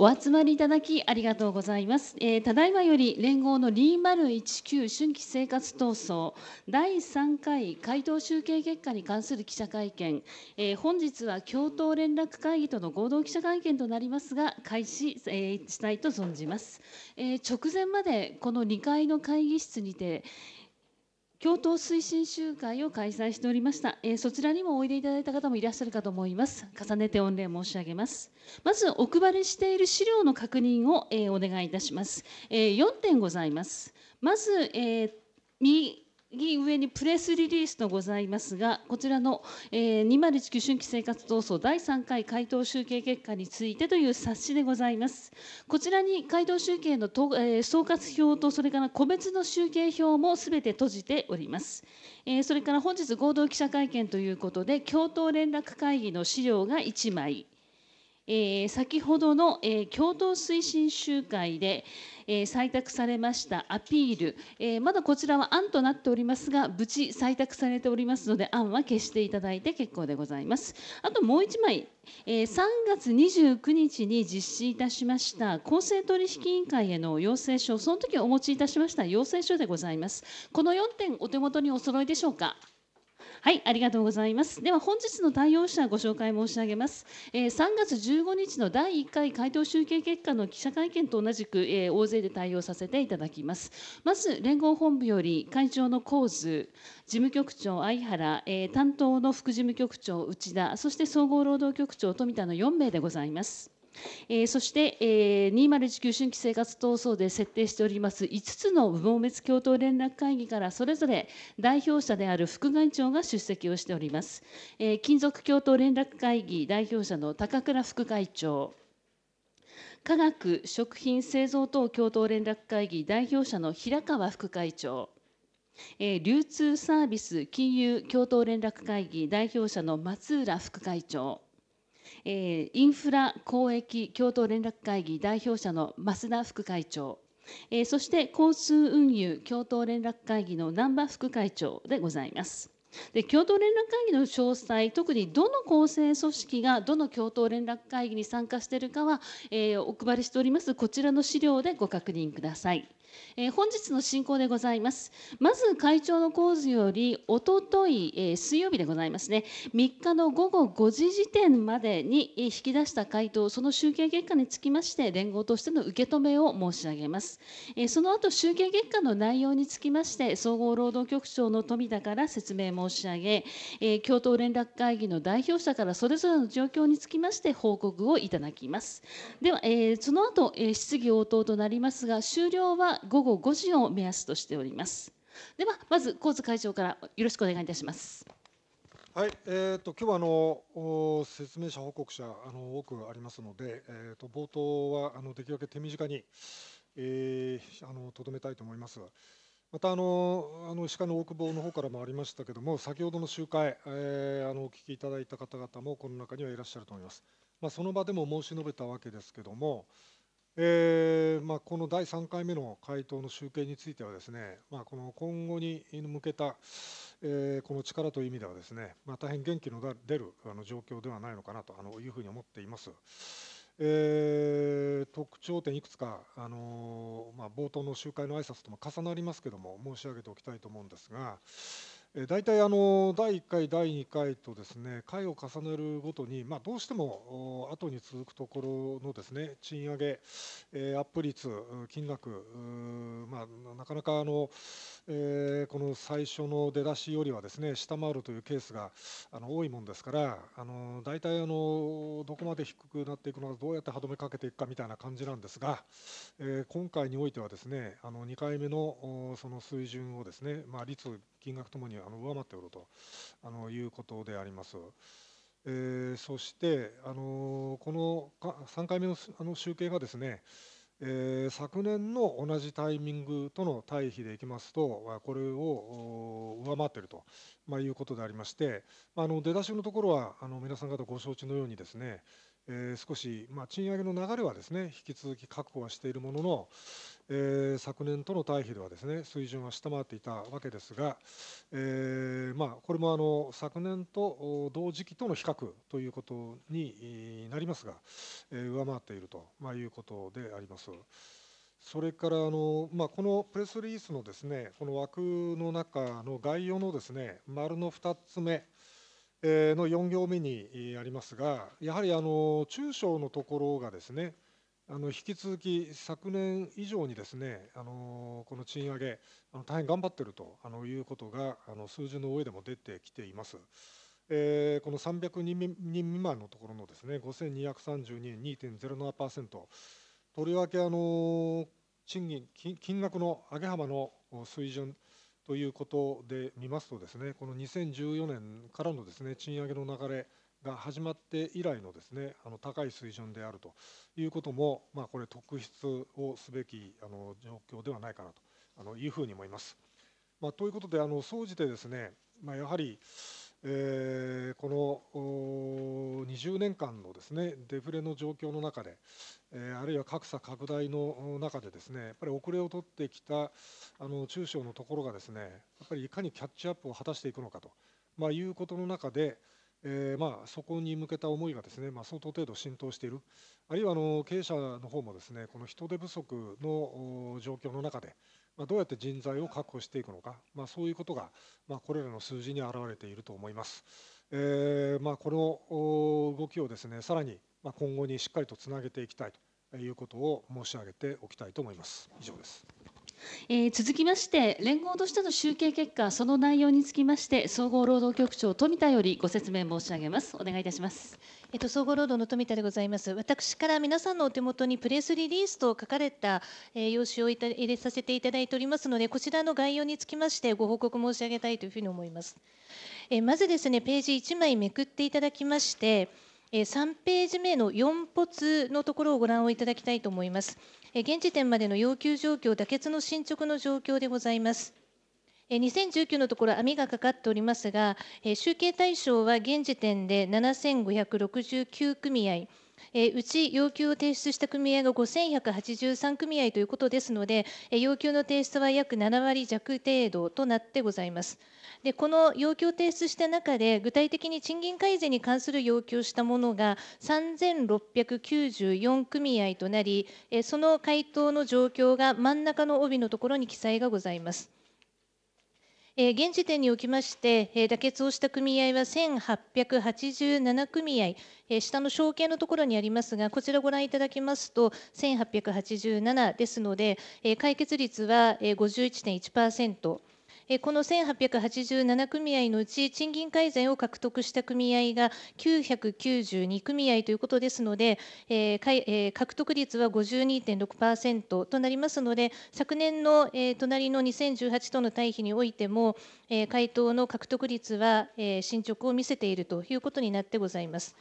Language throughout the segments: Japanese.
お集まりいただきありがとうございます。えー、ただいまより連合の2019春季生活闘争第3回回答集計結果に関する記者会見、えー、本日は共闘連絡会議との合同記者会見となりますが、開始、えー、したいと存じます。え直前までこの2階の会議室にて、共闘推進集会を開催しておりました、えー、そちらにもおいでいただいた方もいらっしゃるかと思います重ねて御礼申し上げますまずお配りしている資料の確認を、えー、お願いいたします、えー、4点ございますまず、えー、右議上にプレスリリースのございますが、こちらの、えー、2019春季生活闘争第3回回答集計結果についてという冊子でございます。こちらに回答集計のえー、総括表と、それから個別の集計表もすべて閉じております。えー、それから本日合同記者会見ということで、共闘連絡会議の資料が1枚。えー、先ほどの、えー、共闘推進集会で、え採択されましたアピール、えまだこちらは案となっておりますが、無事採択されておりますので、案は消していただいて結構でございます。あともう1枚、え3月29日に実施いたしました公正取引委員会への要請書、その時お持ちいたしました要請書でございます。この4点、お手元にお揃いでしょうか。はい、ありがとうございます。では本日の対応者ご紹介申し上げます。えー、3月15日の第1回回答集計結果の記者会見と同じく、えー、大勢で対応させていただきます。まず連合本部より会長の構図、事務局長相原、えー、担当の副事務局長内田、そして総合労働局長富田の4名でございます。えー、そして、えー、2019春季生活闘争で設定しております5つの無謀滅共闘連絡会議からそれぞれ代表者である副会長が出席をしております、えー、金属共闘連絡会議代表者の高倉副会長化学食品製造等共同連絡会議代表者の平川副会長流通サービス金融共同連絡会議代表者の松浦副会長えー、インフラ交易共同連絡会議代表者の増田副会長、えー、そして交通運輸共同連絡会議の難波副会長でございます。で共同連絡会議の詳細特にどの構成組織がどの共同連絡会議に参加しているかは、えー、お配りしておりますこちらの資料でご確認ください。えー、本日の進行でございますまず会長の講図よりおととい、えー、水曜日でございますね3日の午後5時時点までに引き出した回答その集計結果につきまして連合としての受け止めを申し上げます、えー、その後集計結果の内容につきまして総合労働局長の富田から説明申し上げ、え共闘連絡会議の代表者からそれぞれの状況につきまして報告をいただきますでは、えその後、え質疑応答となりますが終了は午後5時を目安としております。では、まず神津会長からよろしくお願いいたします。はい、えーと、今日はあの説明者、報告者あの多くありますので、えーと、冒頭はあのできるだけ手短にとど、えー、あのめたいと思います。またあのあの鹿の大久保の方からもありましたけれども、先ほどの集会、えー、あのお聞きいただいた方々もこの中にはいらっしゃると思います。まあ、その場でも申し述べたわけですけれども、えーまあ、この第3回目の回答の集計についてはですね、まあ、この今後に向けた、えー、この力という意味ではですね、まあ、大変元気の出るあの状況ではないのかなとあのいうふうに思っています。えー、特徴点いくつか、あのまあ、冒頭の集会の挨拶とも重なりますけども申し上げておきたいと思うんですが、え大体あの第1回第2回とですね回を重ねるごとに、まあ、どうしても後に続くところのですね賃上げ、えアップ率金額、まあ、なかなかあの、えこの最初の出だしよりはですね下回るというケースがあの多いもんですからあの大体あのどこまで低くなっていくのかどうやって歯止めかけていくかみたいな感じなんですが、え今回においてはですねあの2回目のその水準をですね、まあ、率金額ともにあの上回っておるとあのいうことであります。えー、そして、あのこの3回目のあの集計がですね、えー、昨年の同じタイミングとの対比でいきますと、これを上回っていると、まあ、いうことでありまして、あの出だしのところはあの皆さん方ご承知のようにですね、えー、少し、まあ、賃上げの流れはですね引き続き確保はしているものの、えー、昨年との対比ではですね水準は下回っていたわけですが、えーまあ、これもあの昨年と同時期との比較ということになりますが、えー、上回っていると、まあ、いうことであります。それからあの、まあ、このプレスリリースのですねこの枠の中の概要のですね丸の2つ目の4行目にありますがやはりあの中小のところがですねあの引き続き昨年以上にですねあのこの賃上げあの大変頑張っているとあのいうことがあの数字の上でも出てきています。えー、この300人未満のところのですね5232円2.07%とりわけあの賃金金額の上げ幅の水準ということで見ますとですねこの2014年からのですね賃上げの流れが始まって以来のですねあの高い水準であるということも、まあ、これ特筆をすべきあの状況ではないかなとあのいうふうに思います。まあ、ということであの総じてですね、まあ、やはり、えー、この20年間のですねデフレの状況の中で、えー、あるいは格差拡大の中でですねやっぱり遅れを取ってきたあの中小のところがですねやっぱりいかにキャッチアップを果たしていくのかと、まあ、いうことの中で、えー、まあ、そこに向けた思いがですね、まあ、相当程度浸透している、あるいはあの経営者の方もですねこの人手不足の状況の中で、まあ、どうやって人材を確保していくのか、まそういうことが、まこれらの数字に表れていると思います。えー、まこの動きをですねさらに今後にしっかりとつなげていきたいということを申し上げておきたいと思います。以上ですえー、続きまして連合としての集計結果その内容につきまして総合労働局長富田よりご説明申し上げますお願いいたしますえっと、総合労働の富田でございます私から皆さんのお手元にプレスリリースと書かれた、えー、用紙を入れさせていただいておりますのでこちらの概要につきましてご報告申し上げたいというふうに思います、えー、まずですねページ1枚めくっていただきまして3ページ目の4発のところをご覧をいただきたいと思います。現時点までの要求状況、妥結の進捗の状況でございます。2019のところ、網がかかっておりますが、集計対象は現時点で7569組合。うち要求を提出した組合が5183組合ということですので、要求の提出は約7割弱程度となってございます。でこの要求を提出した中で、具体的に賃金改善に関する要求をしたものが3694組合となり、その回答の状況が真ん中の帯のところに記載がございます。現時点におきまして、妥結をした組合は1887組合、下の象形のところにありますが、こちらご覧いただきますと、1887ですので、解決率は51.1%。この1887組合のうち、賃金改善を獲得した組合が992組合ということですので、ええ獲得率は52.6%となりますので、昨年のえ隣の2018との対比においても、え回答の獲得率はえ進捗を見せているということになってございます。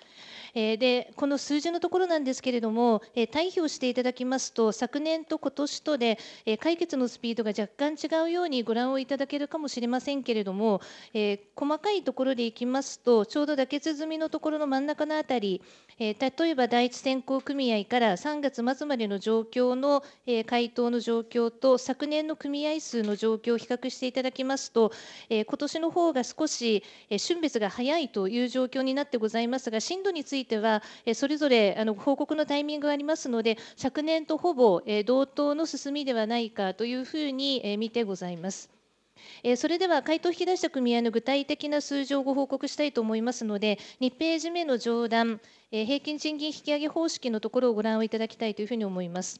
えで、この数字のところなんですけれども、え対比をしていただきますと、昨年と今年とで、え解決のスピードが若干違うようにご覧をいただけけるかもしれませんけれども、え細かいところでいきますとちょうど妥結済みのところの真ん中の辺り、え例えば第一選考組合から3月末までの状況の、え回答の状況と昨年の組合数の状況を比較していただきますと、え今年の方が少し、え春別が早いという状況になってございますが震度については、えそれぞれあの報告のタイミングがありますので昨年とほぼ、え同等の進みではないかというふうに、え見てございます。それでは回答を引き出した組合の具体的な数字をご報告したいと思いますので、2ページ目の上段、平均賃金引き上げ方式のところをご覧をいただきたいというふうに思います。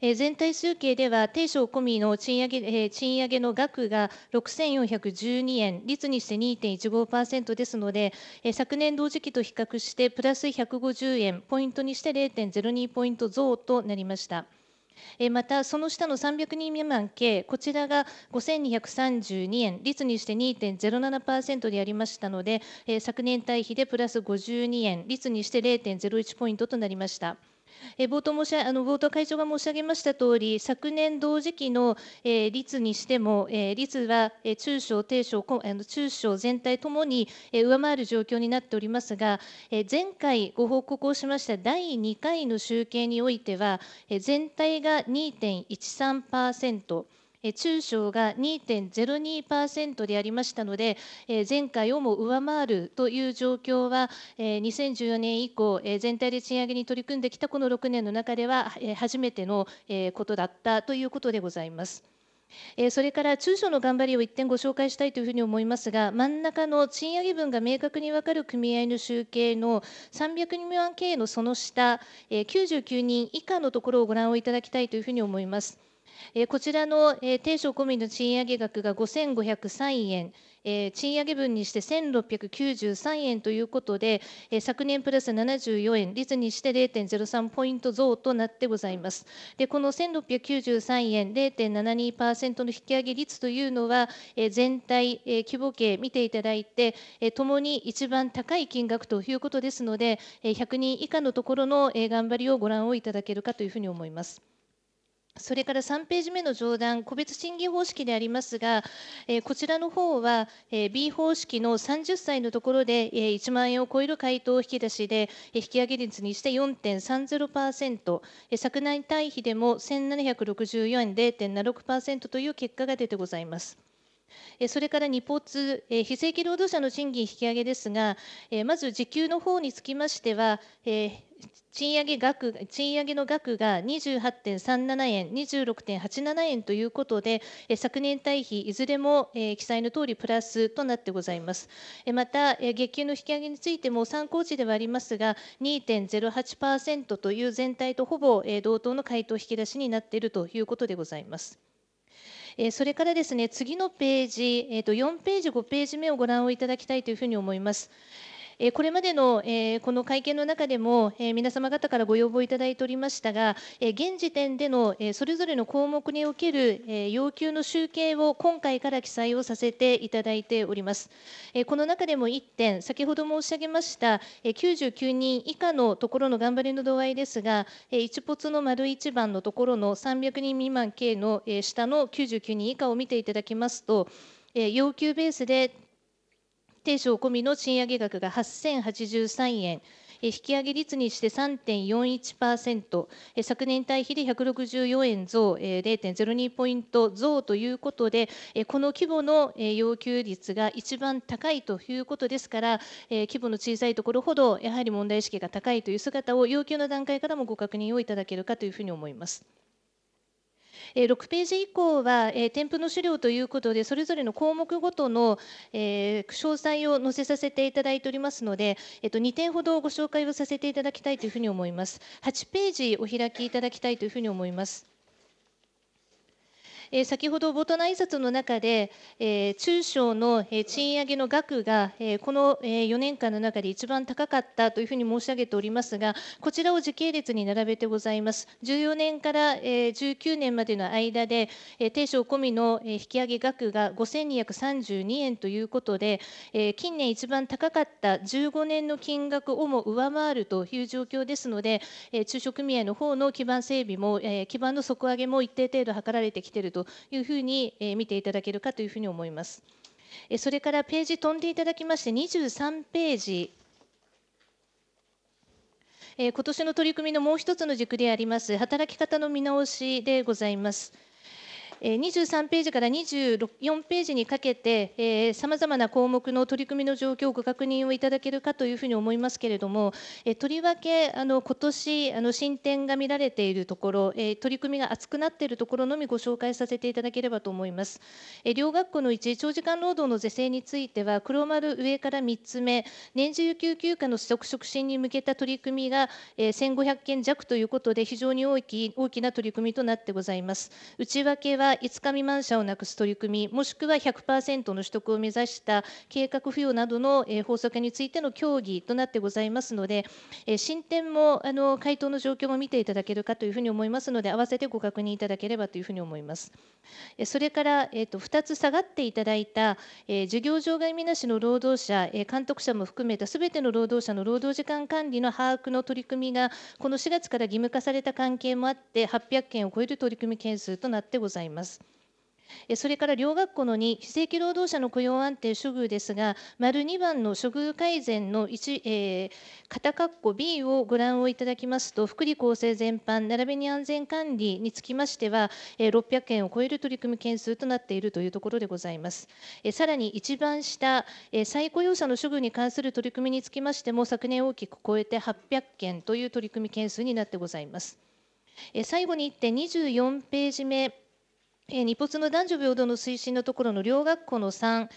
全体集計では、低所込みの賃上げ賃上げの額が6412円、率にして2.15%ですので、昨年同時期と比較して、プラス150円、ポイントにして0.02ポイント増となりました。またその下の300人未満計、こちらが5232円、率にして2.07%でありましたので、昨年対比でプラス52円、率にして0.01ポイントとなりました。冒頭申しあの冒頭会長が申し上げましたとおり、昨年同時期の、えー、率にしても、えー、率は、えー、中小、低小、あの中小全体ともに、えー、上回る状況になっておりますが、えー、前回ご報告をしました第2回の集計においては、えー、全体が2.13%。え中小が2.02%でありましたので、え前回をも上回るという状況は、え2014年以降、え全体で賃上げに取り組んできたこの6年の中では、え初めての、えことだったということでございます。それから中小の頑張りを一点ご紹介したいというふうに思いますが、真ん中の賃上げ分が明確に分かる組合の集計の300万経営のその下、99人以下のところをご覧をいただきたいというふうに思います。えこちらの、え定商込みの賃上げ額が5503円、え賃上げ分にして1693円ということで、え昨年プラス74円、率にして0.03ポイント増となってございます。でこの1693円、0.72%の引き上げ率というのは、え全体、え規模計見ていただいて、ともに一番高い金額ということですので、100人以下のところの頑張りをご覧をいただけるかというふうに思います。それから3ページ目の上段、個別審議方式でありますが、えこちらの方は、え B 方式の30歳のところで、え1万円を超える回答引き出しで、え引き上げ率にして4.30%、え昨年対比でも1764円0.76%という結果が出てございます。それから2ポ非正規労働者の賃金引き上げですが、まず時給の方につきましては、賃上げ額賃上げの額が28.37円、26.87円ということで、昨年対比、いずれも記載のとおりプラスとなってございます。また、月給の引き上げについても参考値ではありますが、2.08%という全体とほぼ同等の回答引き出しになっているということでございます。えー、それからですね次のページ、えーと、4ページ5ページ目をご覧をいただきたいというふうに思います。えこれまでの、えこの会見の中でも、え皆様方からご要望いただいておりましたが、え現時点での、えそれぞれの項目における、え要求の集計を今回から記載をさせていただいております。えこの中でも1点、先ほど申し上げました、え99人以下のところの頑張りの度合いですが、え1ポツの丸1番のところの300人未満計の、え下の99人以下を見ていただきますと、要求ベースで定昇込みの賃上げ額が8083円、引き上げ率にして3.41%、昨年対比で164円増、0.02ポイント増ということで、この規模の要求率が一番高いということですから、規模の小さいところほど、やはり問題意識が高いという姿を要求の段階からもご確認をいただけるかというふうに思います。え6ページ以降は、え添付の資料ということでそれぞれの項目ごとの、え詳細を載せさせていただいておりますので、えと2点ほどご紹介をさせていただきたいというふうに思います8ページお開きいただきたいというふうに思います。え先ほど冒頭の挨拶の中で、え中小の賃上げの額が、えこの4年間の中で一番高かったというふうに申し上げておりますが、こちらを時系列に並べてございます。14年から19年までの間で、低所込みの引き上げ額が5232円ということで、近年一番高かった15年の金額をも上回るという状況ですので、中小組合の方の基盤整備も、基盤の底上げも一定程度図られてきているとというふうに、見ていただけるかというふうに思います。えそれからページ飛んでいただきまして23ページえ今年の取り組みのもう一つの軸であります働き方の見直しでございます。23ページから24ページにかけて、さまざまな項目の取り組みの状況をご確認をいただけるかというふうに思いますけれども、とりわけあの今年あの進展が見られているところ、取り組みが厚くなっているところのみご紹介させていただければと思います。両学校の1、長時間労働の是正については、黒丸上から3つ目、年次有給休暇の取得促進に向けた取り組みが1500件弱ということで、非常に大き大きな取り組みとなってございます。内訳は5日未満者をなくす取り組み、もしくは100%の取得を目指した計画付与などの法則についての協議となってございますので、進展もあの回答の状況も見ていただけるかというふうに思いますので、合わせてご確認いただければというふうに思います。それから、えー、と2つ下がっていただいた、え事業場外みなしの労働者、え監督者も含めたすべての労働者の労働時間管理の把握の取り組みが、この4月から義務化された関係もあって、800件を超える取り組み件数となってございます。ます。それから両学校の2、非正規労働者の雇用安定処遇ですが、丸2番の処遇改善の1、えー、片括弧 B をご覧をいただきますと、福利厚生全般、並びに安全管理につきましては、え600件を超える取り組み件数となっているというところでございます。えさらに一番下、え再雇用者の処遇に関する取り組みにつきましても、昨年大きく超えて800件という取り組み件数になってございます。え最後に1点、24ページ目。日没の男女平等の推進のところの両学校の3、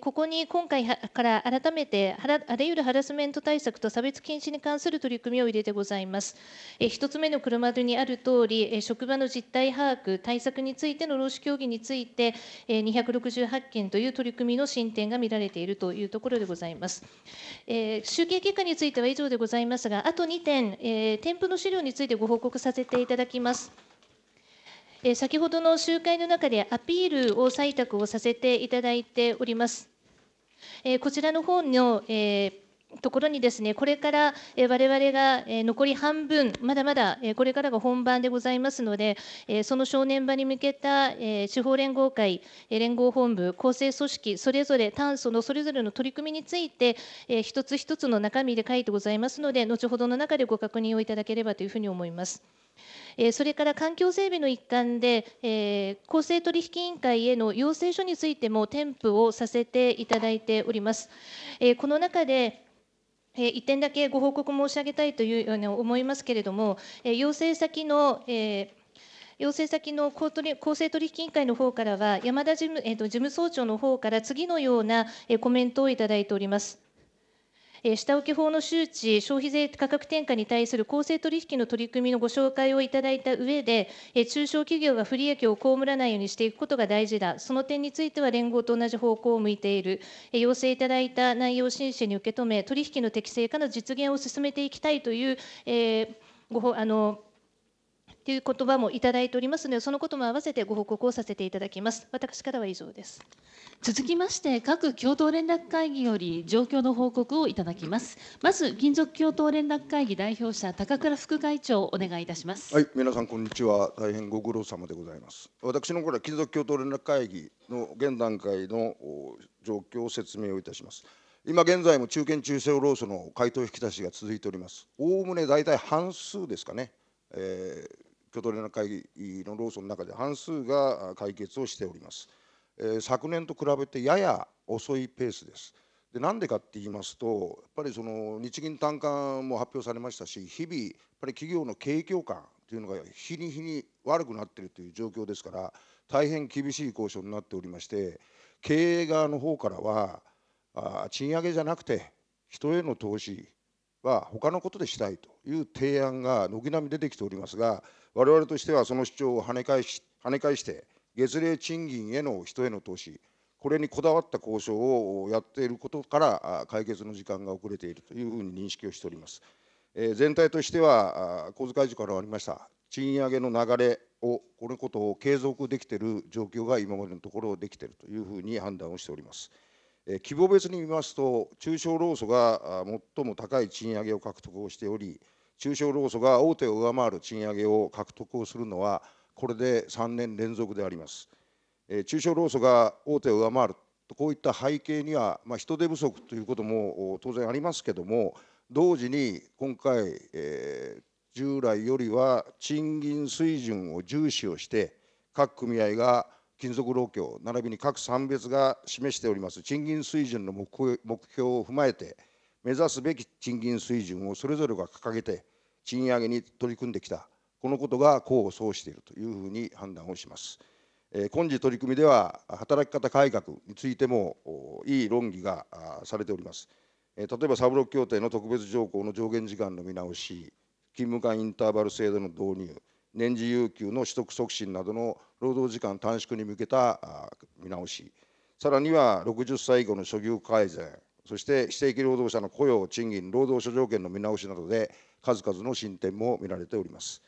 ここに今回から改めてあらゆるハラスメント対策と差別禁止に関する取り組みを入れてございます。1つ目の黒窓にある通り、職場の実態把握、対策についての労使協議について、268件という取り組みの進展が見られているというところでございます。集計結果については以上でございますが、あと2点、添付の資料についてご報告させていただきます。先ほどの集会の中でアピールを採択をさせていただいております。こちらの方の、えところにですね、これから我々が残り半分、まだまだこれからが本番でございますので、その正念場に向けた地方連合会、連合本部、構成組織、それぞれ炭素のそれぞれの取り組みについて、一つ一つの中身で書いてございますので、後ほどの中でご確認をいただければというふうに思います。それから環境整備の一環で、公正取引委員会への要請書についても添付をさせていただいております。この中で1点だけご報告申し上げたいというように思いますけれども、要請先の要請先の公正取引委員会の方からは、山田事務,、えー、と事務総長の方から次のようなコメントをいただいております。え下請法の周知、消費税価格転嫁に対する公正取引の取り組みのご紹介をいただいた上で、え中小企業が不利益を被らないようにしていくことが大事だ、その点については連合と同じ方向を向いている、え要請いただいた内容を申請に受け止め、取引の適正化の実現を進めていきたいという、えー、ごあのという言葉もいただいておりますので、そのことも合わせてご報告をさせていただきます。私からは以上です。続きまして、各共同連絡会議より状況の報告をいただきます。まず、金属共同連絡会議代表者、高倉副会長、お願いいたします。はい、皆さん、こんにちは。大変ご苦労様でございます。私の頃は金属共同連絡会議の現段階の状況を説明をいたします。今現在も中堅中小労組の回答引き出しが続いております。概ね大体半数ですかね。えー、共同連会議の労組の中で半数が解決をしております。えー、昨年と比べてやや遅いペースです。でなんでかって言いますとやっぱりその日銀短観も発表されましたし日々やっぱり企業の景況感というのが日に日に悪くなっているという状況ですから大変厳しい交渉になっておりまして経営側の方からはあ賃上げじゃなくて人への投資は他のことでしたいという提案が軒並み出てきておりますが我々としてはその主張を跳ね返し跳ね返して月例賃金への人への投資これにこだわった交渉をやっていることから解決の時間が遅れているというふうに認識をしております。え全体としては小遣い事からありました賃上げの流れをこのことを継続できている状況が今までのところできているというふうに判断をしております。え規模別に見ますと中小労組が最も高い賃上げを獲得をしており中小労組が大手を上回る賃上げを獲得をするのは、これで3年連続であります。え中小労組が大手を上回ると、こういった背景には、まあ、人手不足ということも当然ありますけども、同時に今回、えー、従来よりは賃金水準を重視をして、各組合が金属労協、並びに各産別が示しております賃金水準の目標を踏まえて、目指すべき賃金水準をそれぞれが掲げて、賃上げに取り組んできた、このことが功を奏しているというふうに判断をします。今次取り組みでは、働き方改革についてもいい論議がされております。例えば、サブロック協定の特別条項の上限時間の見直し、勤務間インターバル制度の導入、年次有給の取得促進などの労働時間短縮に向けた見直し、さらには60歳以後の所業改善、そして非正規労働者の雇用、賃金、労働諸条件の見直しなどで、数々の進展も見られております。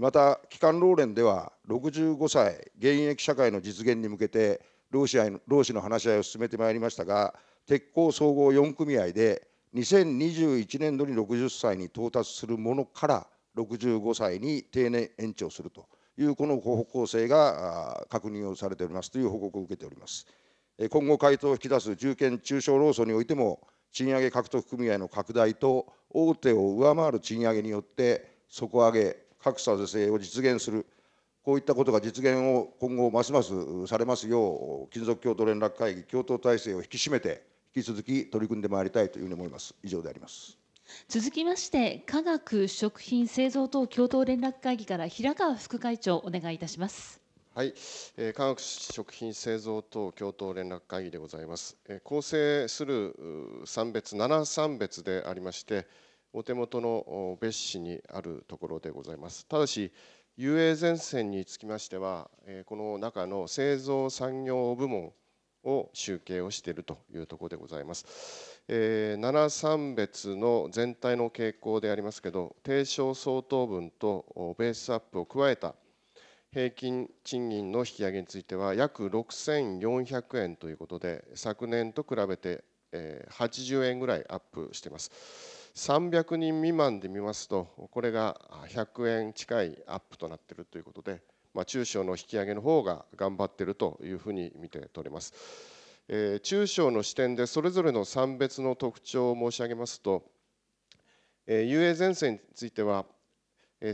また、基幹労連では、65歳現役社会の実現に向けて労使、労使の話し合いを進めてまいりましたが、鉄鋼総合4組合で、2021年度に60歳に到達するものから65歳に定年延長するというこの方向性が確認をされておりますという報告を受けております。今後、回答を引き出す重堅・中小労組においても、賃上げ獲得組合の拡大と、大手を上回る賃上げによって、底上げ、格差是正を実現する、こういったことが実現を今後、ますますされますよう、金属共同連絡会議、共闘体制を引き締めて、引き続き取り組んでまいりたいというふうに思います。以上であります。続きまして、化学・食品製造等共同連絡会議から平川副会長、お願いいたします。はい、えー、化学食品製造等共闘連絡会議でございます、えー、構成する三別7三別でありましてお手元の別紙にあるところでございますただし UA 前線につきましては、えー、この中の製造産業部門を集計をしているというところでございます、えー、7産別の全体の傾向でありますけど低床相当分とベースアップを加えた平均賃金の引き上げについては約6400円ということで昨年と比べて80円ぐらいアップしています300人未満で見ますとこれが100円近いアップとなっているということで、まあ、中小の引き上げの方が頑張っているというふうに見て取れます、え中小の視点でそれぞれの産別の特徴を申し上げますと UA 前線については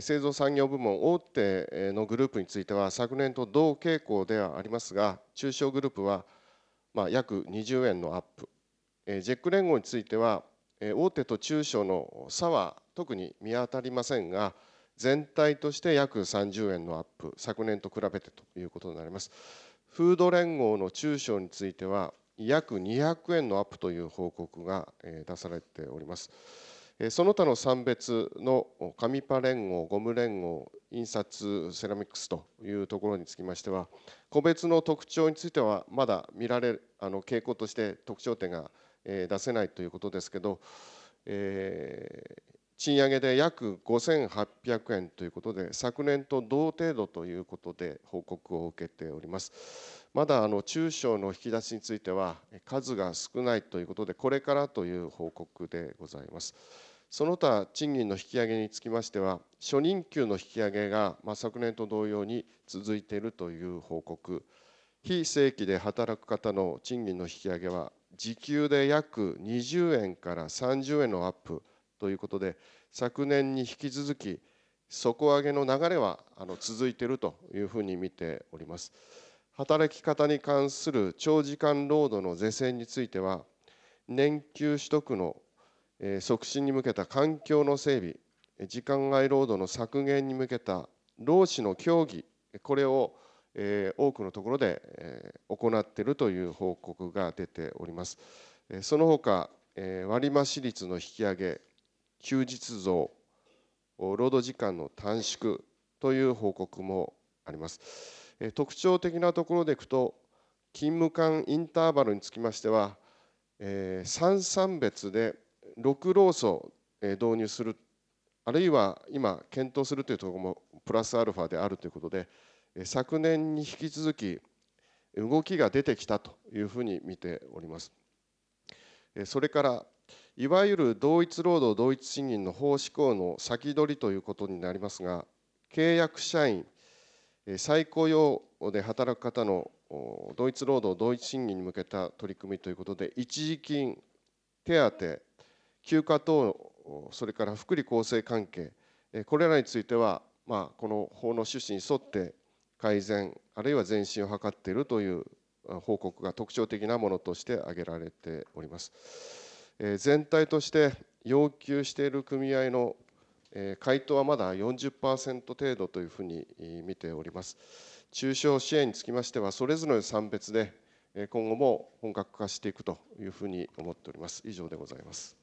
製造産業部門大手のグループについては昨年と同傾向ではありますが中小グループはま約20円のアップジェック連合については大手と中小の差は特に見当たりませんが全体として約30円のアップ昨年と比べてということになりますフード連合の中小については約200円のアップという報告が出されております。その他の産別の紙パ連合、ゴム連合、印刷、セラミックスというところにつきましては、個別の特徴についてはまだ見られるあの傾向として特徴点が出せないということですけど、えー、賃上げで約5800円ということで、昨年と同程度ということで報告を受けております。まだあの中小の引き出しについては数が少ないということで、これからという報告でございます。その他賃金の引き上げにつきましては初任給の引き上げが、ま昨年と同様に続いているという報告非正規で働く方の賃金の引き上げは時給で約20円から30円のアップということで昨年に引き続き底上げの流れはあの続いているというふうに見ております働き方に関する長時間労働の是正については年休取得の促進に向けた環境の整備時間外労働の削減に向けた労使の協議これを多くのところで行っているという報告が出ておりますその他割増率の引き上げ休日増労働時間の短縮という報告もあります特徴的なところでいくと勤務間インターバルにつきましては三産別で6労組、え導入するあるいは今検討するというところもプラスアルファであるということで昨年に引き続き動きが出てきたというふうに見ておりますそれからいわゆる同一労働同一賃金の法施行の先取りということになりますが契約社員再雇用で働く方の同一労働同一賃金に向けた取り組みということで一時金手当休暇等それから福利厚生関係これらについては、まあ、この法の趣旨に沿って改善あるいは前進を図っているという報告が特徴的なものとして挙げられております。全体として要求している組合の回答はまだ40%程度というふうに見ております。中小支援につきましてはそれぞれの産別で今後も本格化していくというふうに思っております。以上でございます。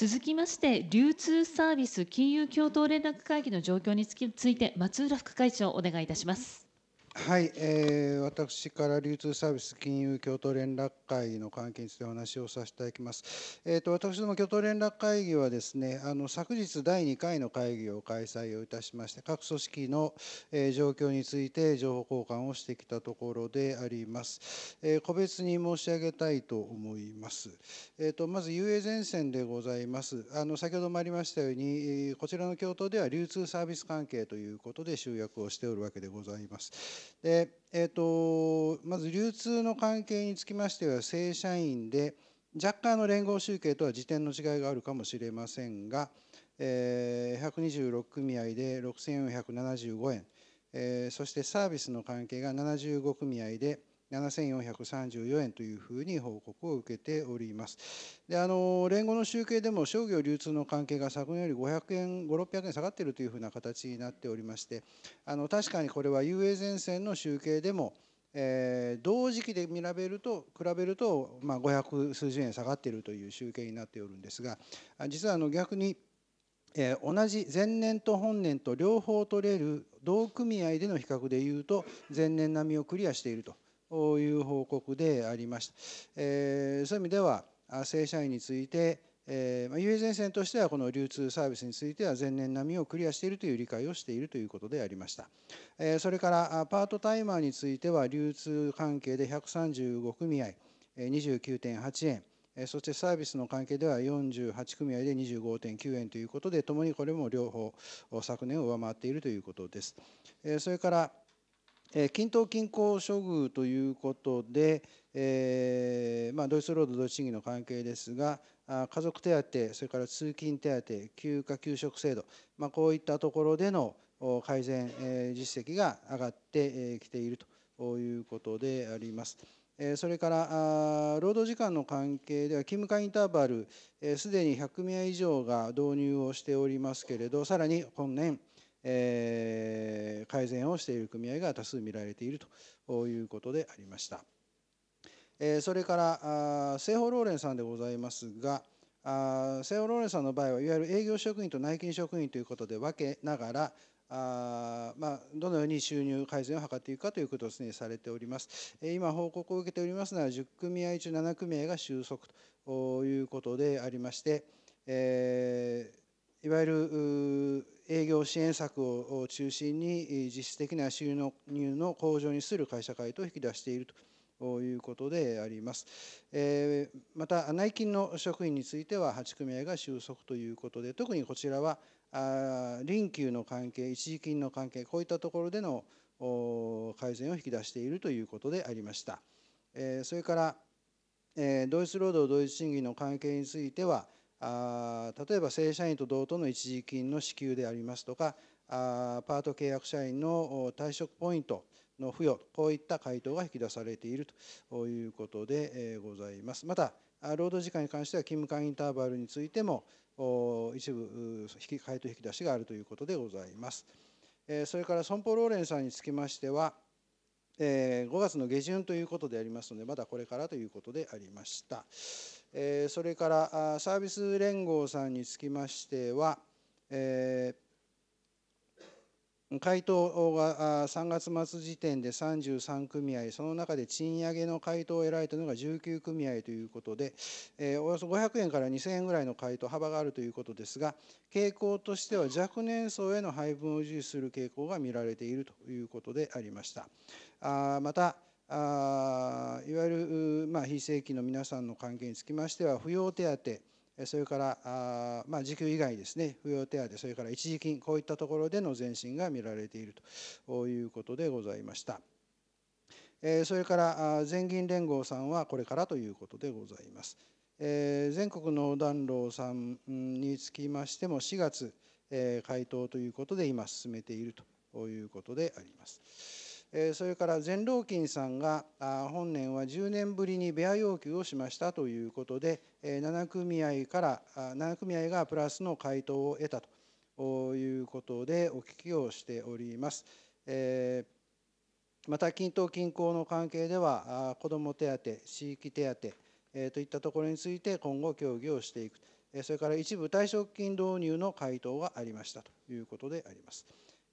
続きまして流通サービス金融共同連絡会議の状況について松浦副会長お願いいたしますはい、えー、私から流通サービス金融共同連絡会の関係についてお話をさせていただきます。えーと、私ども共同連絡会議はですねあの昨日第2回の会議を開催をいたしまして各組織の、えー、状況について情報交換をしてきたところであります。えー、個別に申し上げたいと思います。えーと、まず UA 前線でございます。あの先ほどもありましたようにこちらの共同では流通サービス関係ということで集約をしておるわけでございます。で、えーと、まず流通の関係につきましては正社員で若干の連合集計とは時点の違いがあるかもしれませんが、えー、126組合で6475円、えー、そしてサービスの関係が75組合で7434円というふうに報告を受けております。であの連合の集計でも商業流通の関係が昨年より500円、5、600円下がっているというふうな形になっておりまして、あの確かにこれは UA 前線の集計でも、えー、同時期で見られると比べると、まあ、500数十円下がっているという集計になっておるんですが実はあの逆に、えー、同じ前年と本年と両方取れる同組合での比較でいうと前年並みをクリアしていると。という報告でありました。えー、そういう意味では正社員について、えー、UA 前線としてはこの流通サービスについては前年並みをクリアしているという理解をしているということでありました、えー、それからパートタイマーについては流通関係で135組合29.8円そしてサービスの関係では48組合で25.9円ということでともにこれも両方昨年を上回っているということですそれからえ均等均衡処遇ということで、えー、まあ、同一労働同一賃金の関係ですが家族手当それから通勤手当休暇休職制度、まあ、こういったところでの改善、え実績が上がってきているということであります。それから労働時間の関係では勤務間インターバルすでに100名以上が導入をしておりますけれどさらに本年えー、改善をしている組合が多数見られているということでありました。えー、それからあ西方ローレンさんでございますがあ西方ローレンさんの場合はいわゆる営業職員と内勤職員ということで分けながらあまあ、どのように収入改善を図っていくかということをすにされております。今、報告を受けておりますのは、10組合中7組合が収束ということでありまして、えー、いわゆる営業支援策を中心に実質的な収入の向上にする会社会と引き出していると。いうことであります、また内勤の職員については8組合が収束ということで特にこちらはあ臨休の関係一時金の関係こういったところでの改善を引き出しているということでありました、えそれから、え同一労働同一賃金の関係についてはあ例えば正社員と同等の一時金の支給でありますとかあパート契約社員の退職ポイントの付与こういった回答が引き出されているということでございます。また労働時間に関しては勤務間インターバルについても一部回答引き出しがあるということでございます。それから損保ローレンさんにつきましては5月の下旬ということでありますのでまだこれからということでありました。えそれからサービス連合さんにつきましては、え回答が3月末時点で33組合、その中で賃上げの回答を得られたのが19組合ということで、えおよそ500円から2000円ぐらいの回答幅があるということですが、傾向としては若年層への配分を重視する傾向が見られているということでありました。あまたあいわゆる、まあ、非正規の皆さんの関係につきましては扶養手当それからあ、まあ、時給以外ですね扶養手当それから一時金こういったところでの前進が見られているということでございました。それから全銀連合さんはこれからということでございます。全国の暖炉さんにつきましても4月回答ということで今進めているということであります。それから全労金さんが本年は10年ぶりにベア要求をしましたということで7組合から7組合がプラスの回答を得たということでお聞きをしております。また均等均衡の関係では子ども手当地域手当といったところについて今後協議をしていくそれから一部退職金導入の回答がありましたということであります。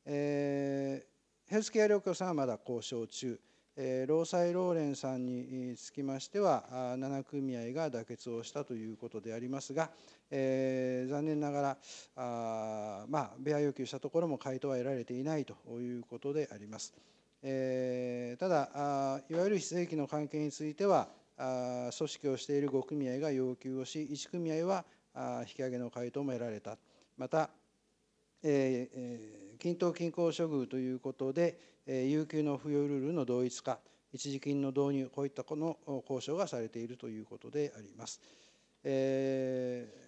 えーヘルスケア料金さんはまだ交渉中、えー、労災労連さんにつきましては、7組合が妥結をしたということでありますが、えー、残念ながら、あまあ、ベア要求したところも回答は得られていないということであります。えー、ただあ、いわゆる非正規の関係については、あ組織をしている5組合が要求をし、1組合はあ引き上げの回答も得られた。また、えーえー均等均衡処遇ということで、有給の付与ルールの同一化、一時金の導入、こういったこの交渉がされているということであります。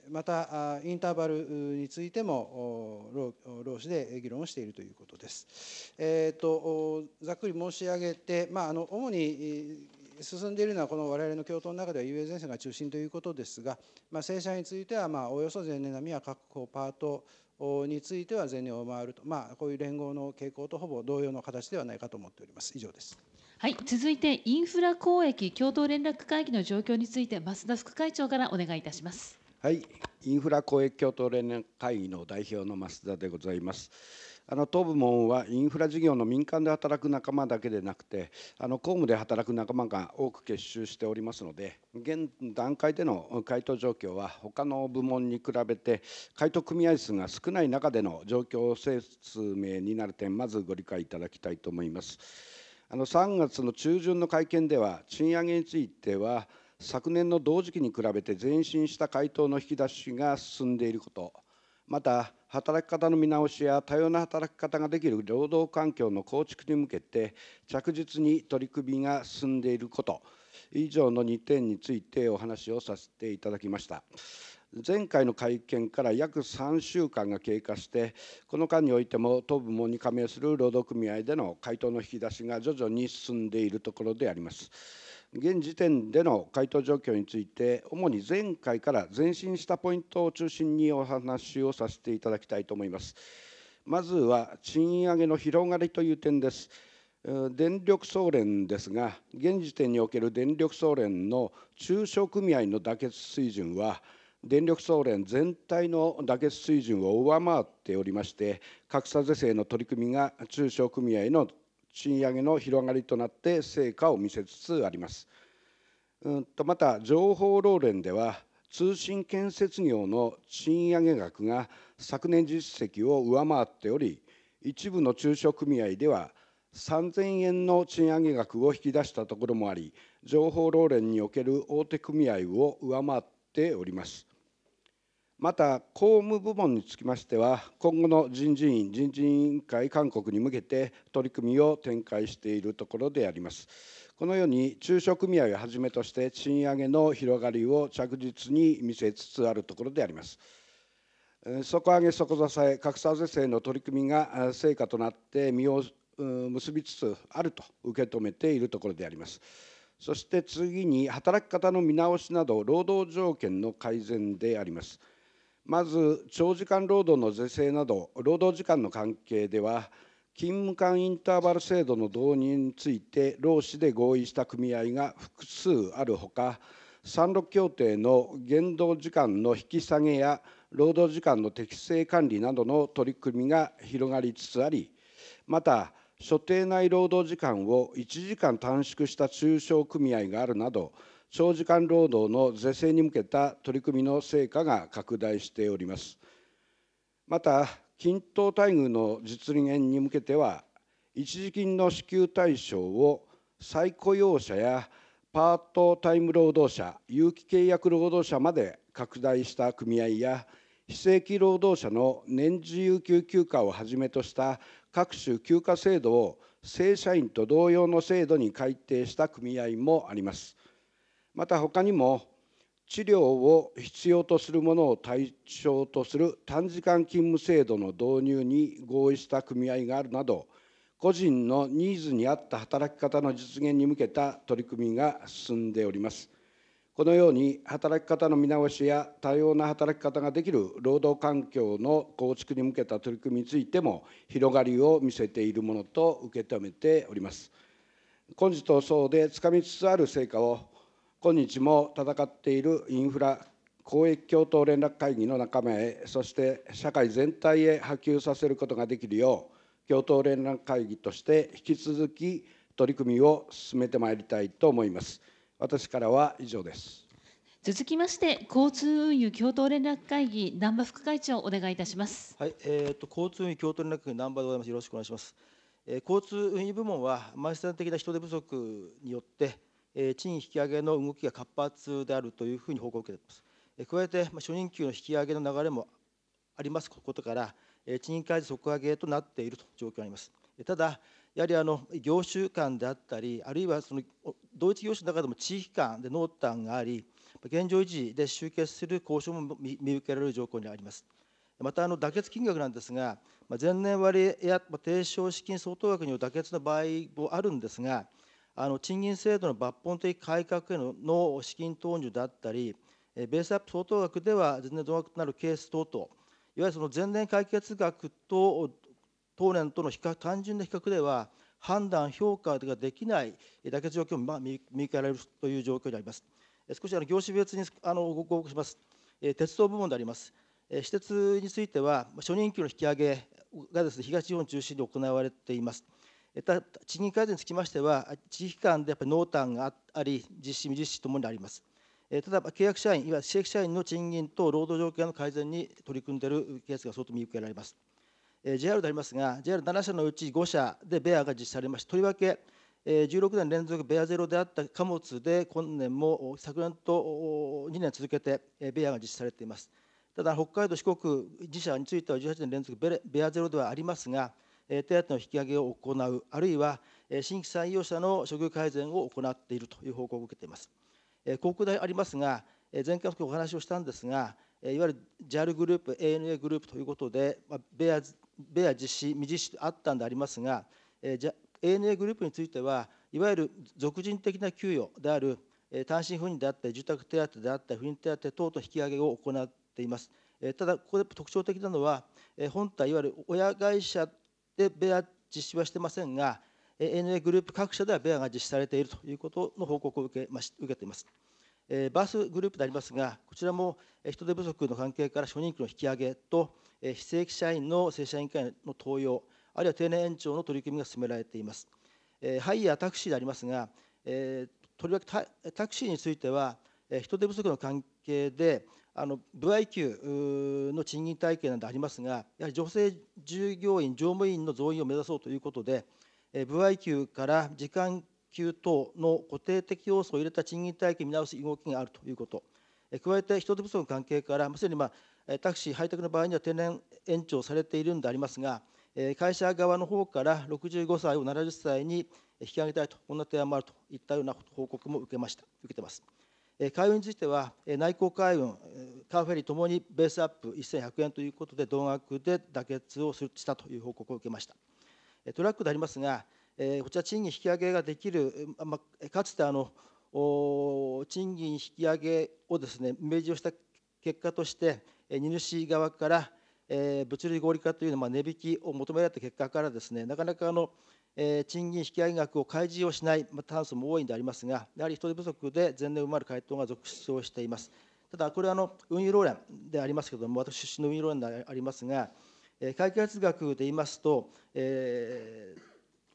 また、インターバルについても、労使で議論をしているということです。えーと、ざっくり申し上げて、まあ、あの主に進んでいるのは、この我々の共闘の中では遊泳前線が中心ということですが、まあ、正社員については、まあ、およそ前年並みは各パートについては前年を回ると、まあ、こういう連合の傾向とほぼ同様の形ではないかと思っております。以上です。はい、続いてインフラ公益共同連絡会議の状況について増田副会長からお願いいたします。はい、インフラ公益共同連絡会議の代表の増田でございます。あの東部門はインフラ事業の民間で働く仲間だけでなくてあの公務で働く仲間が多く結集しておりますので現段階での回答状況は他の部門に比べて回答組合数が少ない中での状況説明になる点まずご理解いただきたいと思います。あの3月の中旬の会見では賃上げについては昨年の同時期に比べて前進した回答の引き出しが進んでいることまた働き方の見直しや多様な働き方ができる労働環境の構築に向けて着実に取り組みが進んでいること以上の2点についてお話をさせていただきました。前回の会見から約3週間が経過してこの間においても当部門に加盟する労働組合での回答の引き出しが徐々に進んでいるところであります。現時点での回答状況について、主に前回から前進したポイントを中心にお話をさせていただきたいと思います。まずは賃上げの広がりという点です。電力総連ですが、現時点における電力総連の中小組合の妥結水準は、電力総連全体の妥結水準を上回っておりまして、格差是正の取り組みが中小組合の賃上げの広がりとなって成果を見せつつあります。うんとまた情報労連では通信建設業の賃上げ額が昨年実績を上回っており一部の中小組合では3000円の賃上げ額を引き出したところもあり情報労連における大手組合を上回っておりますまた公務部門につきましては今後の人事院人事委員会勧告に向けて取り組みを展開しているところでありますこのように中小組合をはじめとして賃上げの広がりを着実に見せつつあるところであります底上げ底支え格差是正の取り組みが成果となって実を結びつつあると受け止めているところでありますそして次に働き方の見直しなど労働条件の改善であります。まず長時間労働の是正など労働時間の関係では勤務間インターバル制度の導入について労使で合意した組合が複数あるほか三六協定の限度時間の引き下げや労働時間の適正管理などの取り組みが広がりつつありまた所定内労働時間を1時間短縮した中小組合があるなど長時間労働の是正に向けた取り組みの成果が拡大しております。また、均等待遇の実現に向けては、一時金の支給対象を再雇用者やパートタイム労働者、有期契約労働者まで拡大した組合や、非正規労働者の年次有給休暇をはじめとした各種休暇制度を正社員と同様の制度に改定した組合もあります。また他にも治療を必要とするものを対象とする短時間勤務制度の導入に合意した組合があるなど個人のニーズに合った働き方の実現に向けた取り組みが進んでおります。このように働き方の見直しや多様な働き方ができる労働環境の構築に向けた取り組みについても広がりを見せているものと受け止めております。今日とそうでつかみつつある成果を今日も戦っているインフラ公益共闘連絡会議の仲間へそして社会全体へ波及させることができるよう共闘連絡会議として引き続き取り組みを進めてまいりたいと思います私からは以上です続きまして交通運輸共同連絡会議難波副会長お願いいたしますはい、えーと、交通運輸共同連絡会難波でございますよろしくお願いします、えー、交通運輸部門は慢性的な人手不足によって賃引き上げの動きが活発であるというふうに報告を受けています。加えて、初任給の引き上げの流れもありますことから、賃金改善底上げとなっていると状況があります。ただ、やはりあの業種間であったり、あるいはその同一業種の中でも地域間で濃淡があり、現状維持で集結する交渉も見受けられる状況にあります。また、妥結金額なんですが、前年割や低床資金相当額による妥結の場合もあるんですが、あの賃金制度の抜本的改革への資金投入だったり、ベースアップ相当額では前年同額となるケース等々、いわゆるその前年解決額と当年との比較単純な比較では、判断、評価ができない妥結状況も見受けられるという状況であります。少しあの業種別にあのご報告します。鉄道部門であります。私鉄については、初任給の引き上げがです、ね、東日本中心に行われています。賃金改善につきましては、地域間でやっぱり濃淡があり、実施、未実施ともにあります。ただ、契約社員、いわゆる正規社員の賃金と労働条件の改善に取り組んでいるケースが相当見受けられます。JR でありますが、JR7 社のうち5社でベアが実施されまして、とりわけ16年連続ベアゼロであった貨物で、今年も昨年と2年続けてベアが実施されています。ただ、北海道、四国、自社については18年連続ベアゼロではありますが、手当の引き上げを行う、あるいは新規採用者の処遇改善を行っているという報告を受けています。広告代ありますが、前回もお話をしたんですが、いわゆる JAL グループ、ANA グループということで、ベアベア実施、未実施とあったんでありますが、ANA グループについては、いわゆる俗人的な給与である単身赴任であったり、住宅手当であったり、赴任手当等と引き上げを行っています。ただ、ここで特徴的なのは、本体、いわゆる親会社でベア実施はしてませんが n a グループ各社ではベアが実施されているということの報告を受けまし受けています。バースグループでありますが、こちらも人手不足の関係から初任給の引き上げと、非正規社員の正社員会の登用、あるいは定年延長の取り組みが進められています。ハイヤータクシーでありますが、とりわけタクシーについては、人手不足の関係で、あの部外給の賃金体系なんてありますが、やはり女性従業員、乗務員の増員を目指そうということで、部外給から時間給等の固定的要素を入れた賃金体系を見直す動きがあるということ、加えて人手不足の関係から、すでに、まあ、タクシー、ハイクの場合には定年延長されているんでありますが、会社側の方から65歳を70歳に引き上げたいと、こんな提案もあるといったような報告も受けました受けてます。海運については内航海運、カーフェリーともにベースアップ1100円ということで同額で妥結をしたという報告を受けました。トラックでありますが、こちら賃金引き上げができる、まあ、かつてあの賃金引き上げをですね明示をした結果として荷主側から物流合理化というのは値引きを求められた結果からですねなかなかあのえー、賃金引き上げ額を開示をしない、まあ、炭素も多いんでありますが、やはり人手不足で前年埋まる回答が続出をしています。ただ、これはあの運輸労連でありますけれども、私出身の運輸労連でありますが、えー、会計圧額で言いますと、え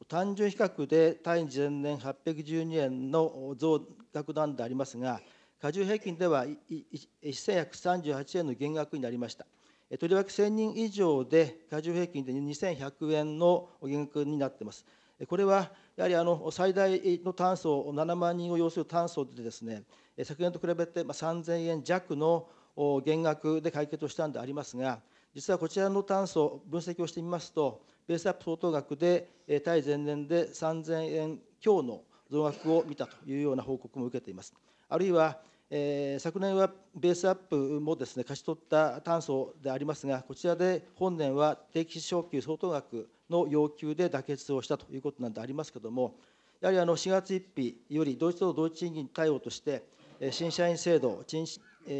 ー、単純比較で単位前年812円の増額なんでありますが、加重平均では1138円の減額になりました。とりわけ1000人以上で、加重平均で2100円の減額になっています。これはやはりあの最大の炭素、7万人を要する炭素でです、ね、昨年と比べて3000円弱の減額で解決をしたんでありますが、実はこちらの炭素、分析をしてみますと、ベースアップ相当額で対前年で3000円強の増額を見たというような報告も受けています。あるいはえー、昨年はベースアップもですね、貸し取った炭素でありますが、こちらで本年は定期昇給相当額の要求で妥結をしたということなんでありますけれども、やはりあの4月1日より同一と同一賃金対応として、新社員制度、新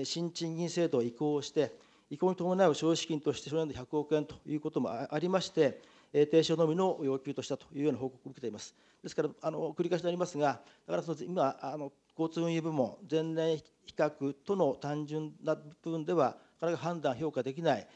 賃金制度を移行して、移行に伴う消費資金として、それ年度100億円ということもありまして、提唱のみの要求としたというような報告を受けています。ですから、あの繰り返しになりますが、だからその今あの、交通運輸部門前年比較との単純な部分ではなかなか判断評価できない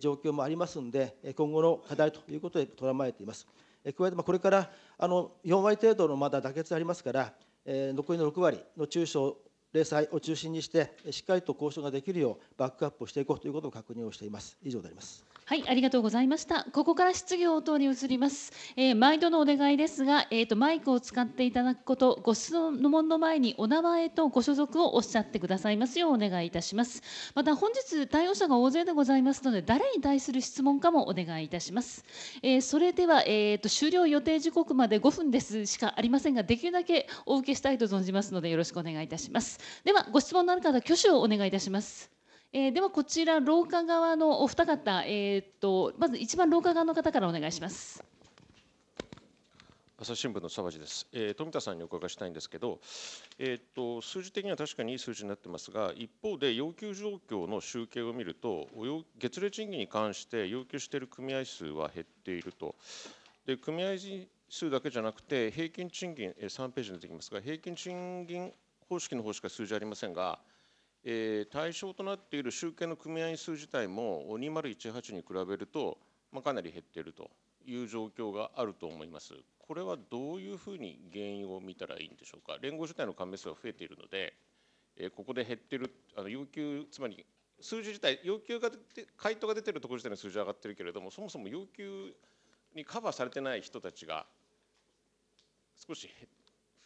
状況もありますので今後の課題ということでとらまえています。加えてこれからあの4割程度のまだ妥結ありますから残りの6割の中小零細を中心にしてしっかりと交渉ができるようバックアップをしていこうということを確認をしています。以上であります。はい、ありがとうございました。ここから質疑応答に移ります。えー、毎度のお願いですが、えっ、ー、とマイクを使っていただくこと、ご質問の前にお名前とご所属をおっしゃってくださいますようお願いいたします。また本日対応者が大勢でございますので、誰に対する質問かもお願いいたします。えー、それではえっ、と終了予定時刻まで5分ですしかありませんが、できるだけお受けしたいと存じますのでよろしくお願いいたします。ではご質問のある方、挙手をお願いいたします。えー、ではこちら廊下側のお二方、えー、っとまず一番廊下側の方からお願いします。朝日新聞の沢地です、えー、富田さんにお伺いしたいんですけど、えーと、と数字的には確かにいい数字になってますが一方で要求状況の集計を見るとおよ月例賃金に関して要求している組合数は減っているとで組合数だけじゃなくて平均賃金、えー、3ページに出てきますが平均賃金方式の方しか数字ありませんがえー、対象となっている集計の組合数自体も2018に比べると、まあ、かなり減っているという状況があると思います。これはどういうふうに原因を見たらいいんでしょうか。連合自体の加盟数は増えているので、えー、ここで減ってるあの要求つまり数字自体要求が回答が出てるところ自体の数字は上がってるけれどもそもそも要求にカバーされてない人たちが少し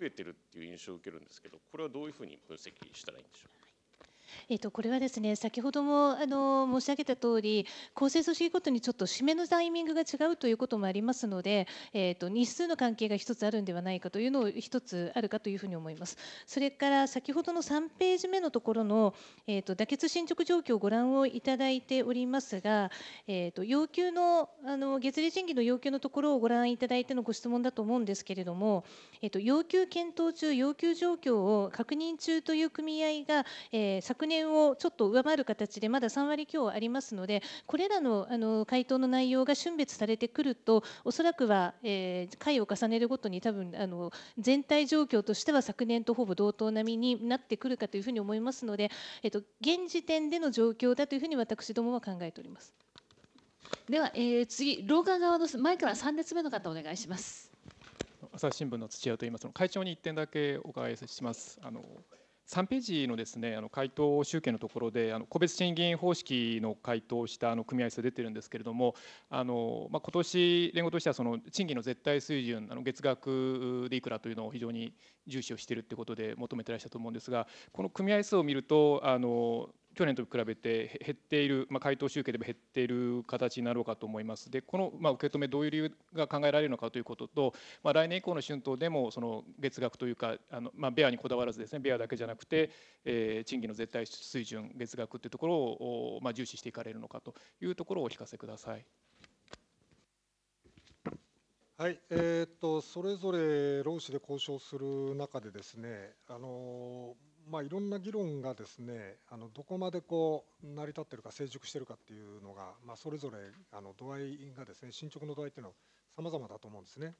増えてるっていう印象を受けるんですけどこれはどういうふうに分析したらいいんでしょうか。えっと、これはですね先ほどもあの申し上げた通り構成組織ごとにちょっと締めのタイミングが違うということもありますので、えっと、日数の関係が1つあるんではないかというのを1つあるかというふうに思います。それから先ほどの3ページ目のところの、えっと、妥結進捗状況をご覧をいただいておりますが、えっと、要求のあの月例賃金の要求のところをご覧いただいてのご質問だと思うんですけれども、えっと、要求検討中要求状況を確認中という組合が、えー、昨昨年をちょっと上回る形でまだ3割強ありますのでこれらのあの回答の内容が春別されてくるとおそらくは、えー、回を重ねるごとに多分あの全体状況としては昨年とほぼ同等並みになってくるかというふうに思いますので、えっと、現時点での状況だというふうに私どもは考えております。では、えー、次、廊下側の前から3列目の方、お願いします朝日新聞の土屋と言います会長に1点だけお伺いします。あの3ページのですねあの回答集計のところであの個別賃金方式の回答をしたあの組合数出てるんですけれどもあの、まあ、今年連合としてはその賃金の絶対水準あの月額でいくらというのを非常に重視をしているということで求めてらっしゃると思うんですがこの組合数を見るとあの去年と比べて減っている、まあ、回答集計でも減っている形になろうかと思います。で、この、まあ、受け止め、どういう理由が考えられるのかということと、まあ、来年以降の春闘でも、その月額というか、あのまあ、ベアにこだわらずですね、ベアだけじゃなくて、えー、賃金の絶対水準、月額というところを、まあ、重視していかれるのかというところをお聞かせください。はい、えー、っとそれぞれ労使で交渉する中でですね、あのまあ、いろんな議論がですねあのどこまでこう成り立ってるか成熟してるかっていうのが、まあ、それぞれあの度合いがですね進捗の度合いっていうのは様々だと思うんですね。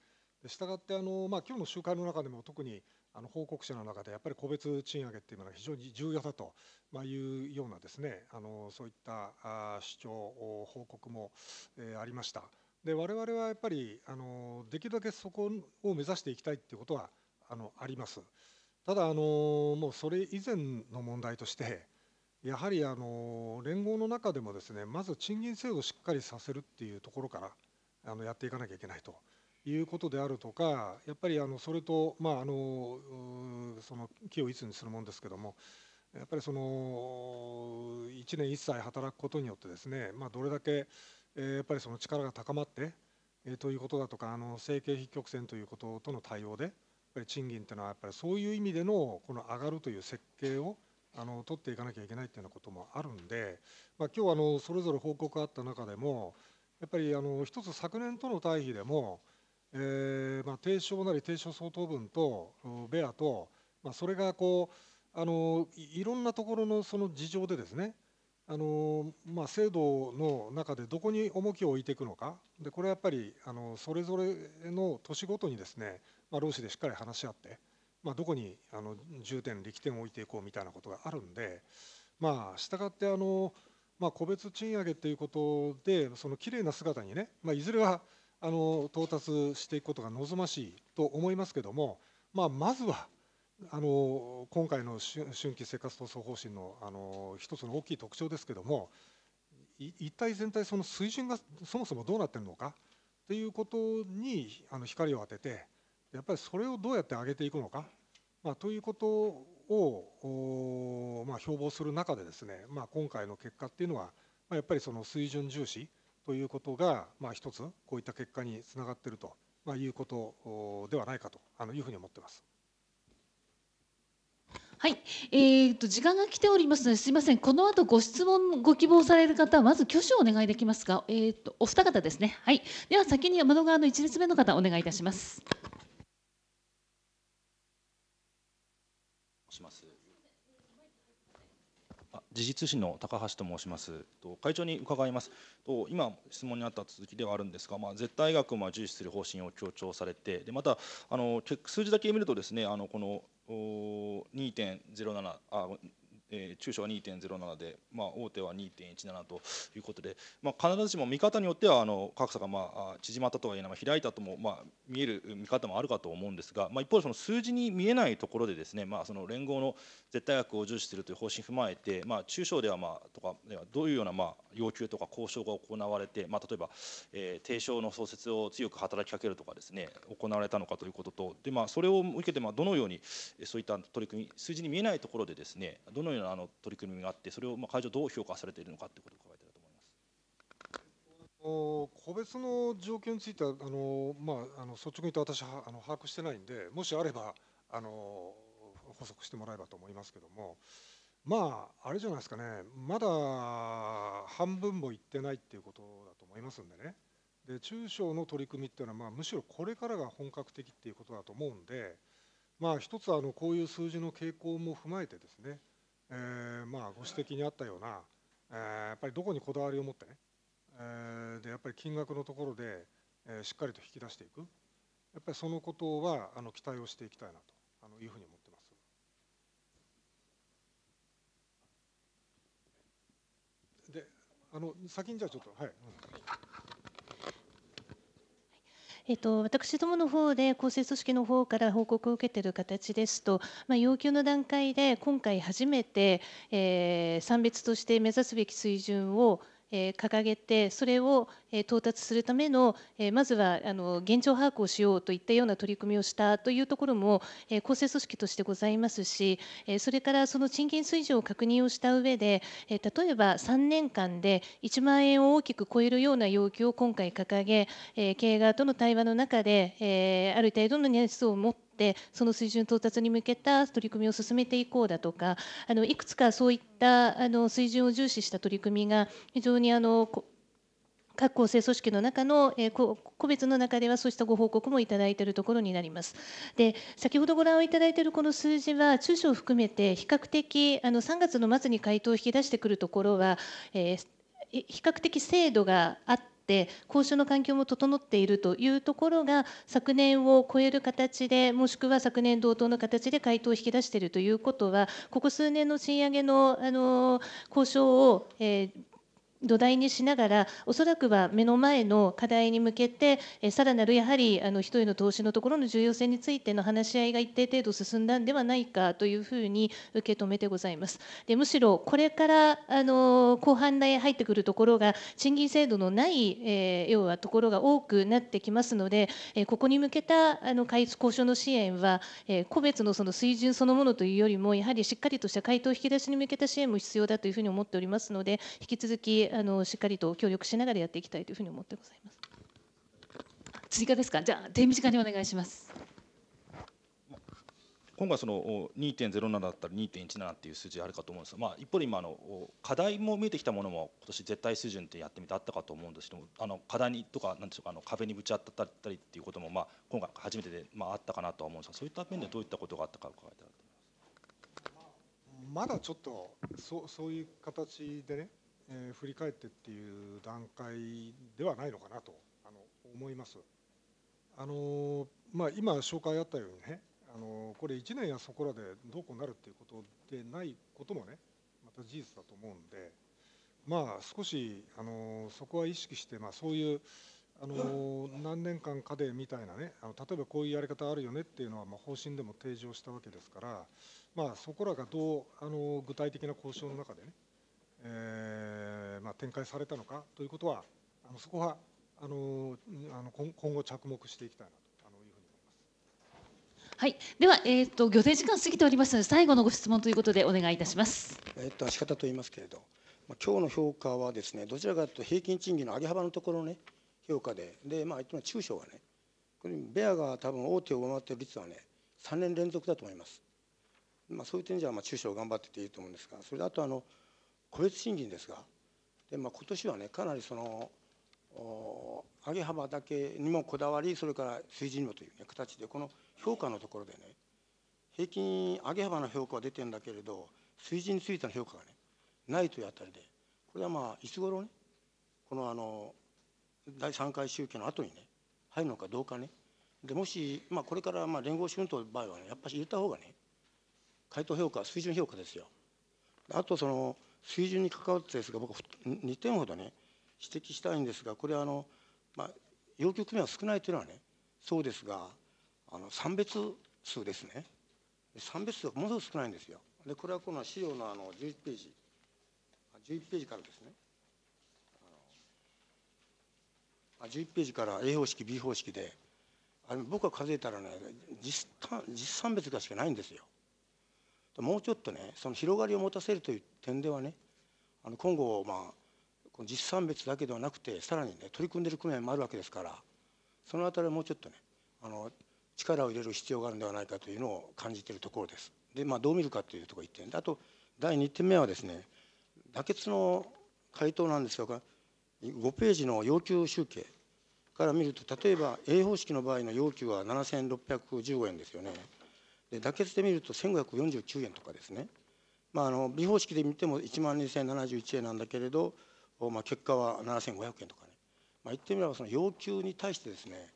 したがってあの、まあ、今日の集会の中でも特にあの報告者の中でやっぱり個別賃上げっていうのが非常に重要だと、まいうようなですねあのそういった主張報告も、えありました。で我々はやっぱりあのできるだけそこを目指していきたいっていうことはあのあります。ただあのもうそれ以前の問題としてやはりあの連合の中でもですねまず賃金制度をしっかりさせるっていうところからあのやっていかなきゃいけないということであるとかやっぱりあのそれとまああのその木をいつにするもんですけどもやっぱりその1年1歳働くことによってですねまあどれだけやっぱりその力が高まってということだとかあの整形非曲線ということとの対応でぱり賃金というのはやっぱりそういう意味でのこの上がるという設計をあの取っていかなきゃいけないというようなこともあるんで、まあ、今日あのそれぞれ報告があった中でもやっぱりあの一つ昨年との対比でも、えーまあ、低床なり低床相当分とベアと、まあ、それがこうあのいろんなところのその事情でですねあのまあ、制度の中でどこに重きを置いていくのかでこれはやっぱりあのそれぞれの年ごとにですねまあ、労使でしっかり話し合って、まあ、どこにあの重点力点を置いていこうみたいなことがあるんで、まあ、したがってあの、まあ、個別賃上げということでその綺麗な姿にね、まあ、いずれはあの到達していくことが望ましいと思いますけども、まあ、まずはあの今回の春季生活闘争方針のあの一つの大きい特徴ですけども一体全体その水準がそもそもどうなってるのかということにあの光を当ててやっぱりそれをどうやって上げていくのか、まあ、ということを、まあ、標榜する中でですね、まあ、今回の結果っていうのは、まやっぱりその水準重視ということが、まあ、一つこういった結果につながっていると、まいうことではないかとあのいうふうに思ってます。はい、えーと、と時間が来ておりますので、すみません、この後ご質問、ご希望される方は、まず挙手をお願いできますか、えーと、とお二方ですね、はい、では先に窓側の1列目の方、お願いいたします。します。時事通信の高橋と申します。会長に伺います。今質問にあった続きではあるんですが、まあ、絶対額を重視する方針を強調されて、でまたあの数字だけ見るとですね、あのこの2.07あえー、中小は2.07で、まあ、大手は2.17ということで、まあ、必ずしも見方によってはあの格差がまあ縮まったとはいえない、まあ、開いたとも、まあ、見える見方もあるかと思うんですが、まあ、一方でその数字に見えないところでですね、まあ、その連合の絶対額を重視するという方針を踏まえて、まあ、中小では、まあ、とかではどういうようなまあ要求とか交渉が行われて、まあ、例えば、えー、の創設を強く働きかけるとかですね行われたのかということとで、まあ、それを受けてまあどのようにそういった取り組み数字に見えないところでですねどのようにようなあの取り組みがあってそれをまあ会場どう評価されているのかということを伺いたいと思います。個別の状況についてはあの、まあ、あの率直に言うと私はあの把握してないんでもしあればあの補足してもらえばと思いますけどもまああれじゃないですかねまだ半分もいってないっていうことだと思いますんでねで中小の取り組みっていうのは、まあ、むしろこれからが本格的っていうことだと思うんで、まあ、一つあのこういう数字の傾向も踏まえてですねえー、まあご指摘にあったような、えー、やっぱりどこにこだわりを持ってね、えー、でやっぱり金額のところで、えー、しっかりと引き出していくやっぱりそのことはあの期待をしていきたいなとあのいうふうに思ってます。であの先にじゃあちょっとはい。はいえっと、私どもの方で構成組織の方から報告を受けている形ですと、まあ、要求の段階で今回初めて、えー、産別として目指すべき水準を掲げてそれを到達するためのまずは現状把握をしようといったような取り組みをしたというところも構成組織としてございますしそれからその賃金水準を確認をした上で例えば3年間で1万円を大きく超えるような要求を今回掲げ経営側との対話の中である程度の年数を持ってってその水準到達に向けた取り組みを進めていこうだとかあのいくつかそういったあの水準を重視した取り組みが非常にあの各構成組織の中の、え個別の中ではそうしたご報告もいただいているところになります。で先ほどご覧をいただいているこの数字は中小を含めて比較的あの3月の末に回答を引き出してくるところは、えー比較的精度があっって講の環境も整っているというところが昨年を超える形でもしくは昨年同等の形で回答を引き出しているということはここ数年の賃上げのあの交渉を、えー土台にしながら、おそらくは目の前の課題に向けて、さらなるやはりあの人への投資のところの重要性についての話し合いが一定程度進んだんではないかというふうに受け止めてございます。でむしろこれからあの後半で入ってくるところが賃金制度のない、えー、要はところが多くなってきますので、えここに向けたあの交渉の支援は、え個別のその水準そのものというよりもやはりしっかりとした回答引き出しに向けた支援も必要だというふうに思っておりますので引き続きあのしっかりと協力しながらやっていきたいというふうに思ってございます。追加ですか。じゃあ手短にお願いします。今回その2.07だったり2.17っていう数字あるかと思うんですが、まあ、一方で今の課題も見えてきたものも今年絶対水準ってやってみてあったかと思うんですけどあの課題にとかなんでしょうかあの壁にぶち当たったりっていうこともまあ今回初めてでまああったかなとは思うんですがそういった面でどういったことがあったか伺いたいと思います。まだちょっとそそういう形でねえー、振り返ってっていう段階ではないのかなとあの思います。あのまあ、今紹介あったようにねあのこれ1年やそこらでどうこうなるっていうことでないこともねまた事実だと思うんでまあ少しあのそこは意識して、まあ、そういうあの何年間かでみたいなねあの例えばこういうやり方あるよねっていうのは、ま方針でも提示をしたわけですから、まあ、そこらがどうあの具体的な交渉の中でね、えー展開されたのかということは、あのそこはあのあの今後着目していきたいなと。はい、では、えっ、ー、と、予定時間過ぎておりますので、最後のご質問ということで、お願いいたします。えっ、と、仕方と言いますけれど、まあ、今日の評価はですね、どちらかというと、平均賃金の上げ幅のところのね、評価で、で、まあ、中小はね。これ、ベアが多分大手を上回っている率はね、3年連続だと思います。まあ、そういう点じゃ、まあ、中小頑張ってていいと思うんですが、それで、あと、あの、個別賃金ですが。で、まあ、今年はねかなりその上げ幅だけにもこだわりそれから水準にもという、ね、形でこの評価のところでね平均上げ幅の評価は出てるんだけれど水準についての評価がねないというあたりでこれはまあいつ頃ねこのあの第3回集計の後にね入るのかどうかねでもし、まあ、これからまあ連合春闘の場合はねやっぱり入れた方がね回答評価水準評価ですよ。あとその水準に関わってですが、僕、2点ほどね、指摘したいんですが、これはあの、まあ、要求組合は少ないというのはね、そうですが、あの産別数ですね、産別数がものすごく少ないんですよ。で、これはこの資料のあの11ページ、11ページからですね、11ページから A 方式、B 方式で、あの僕が数えたらね実、実産別がしかないんですよ。もうちょっとねその広がりを持たせるという点ではねあの今後まあこの実産別だけではなくてさらにね取り組んでいる組合もあるわけですからそのあたりはもうちょっとねあの力を入れる必要があるんではないかというのを感じているところです。でまあどう見るかというところ1点であと第2点目はですね妥結の回答なんですが5ページの要求集計から見ると例えば A 方式の場合の要求は7615円ですよね妥結で見ると1549円とかですね、まあ、あの微方式で見ても1万2071円なんだけれど、まあ、結果は7500円とかね、まあ、言ってみればその要求に対してですね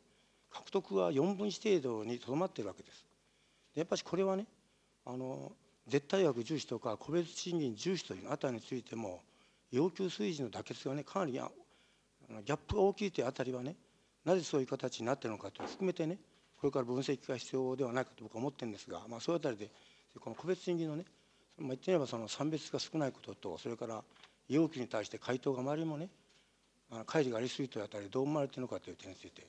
獲得は4分1程度にとどまっているわけです。でやっぱしこれはねあの絶対額重視とか個別賃金重視というあたりについても要求水準の妥結がねかなりギャップが大きいというあたりはねなぜそういう形になっているのかというのを含めてねこれから分析が必要ではないかと僕は思ってるんですが、まあ、そういうあたりでこの個別審議のね、まあ、言ってみればその産別が少ないこととそれから容器に対して回答が周りもね乖離がありすぎというあたりどう思われているのかという点について、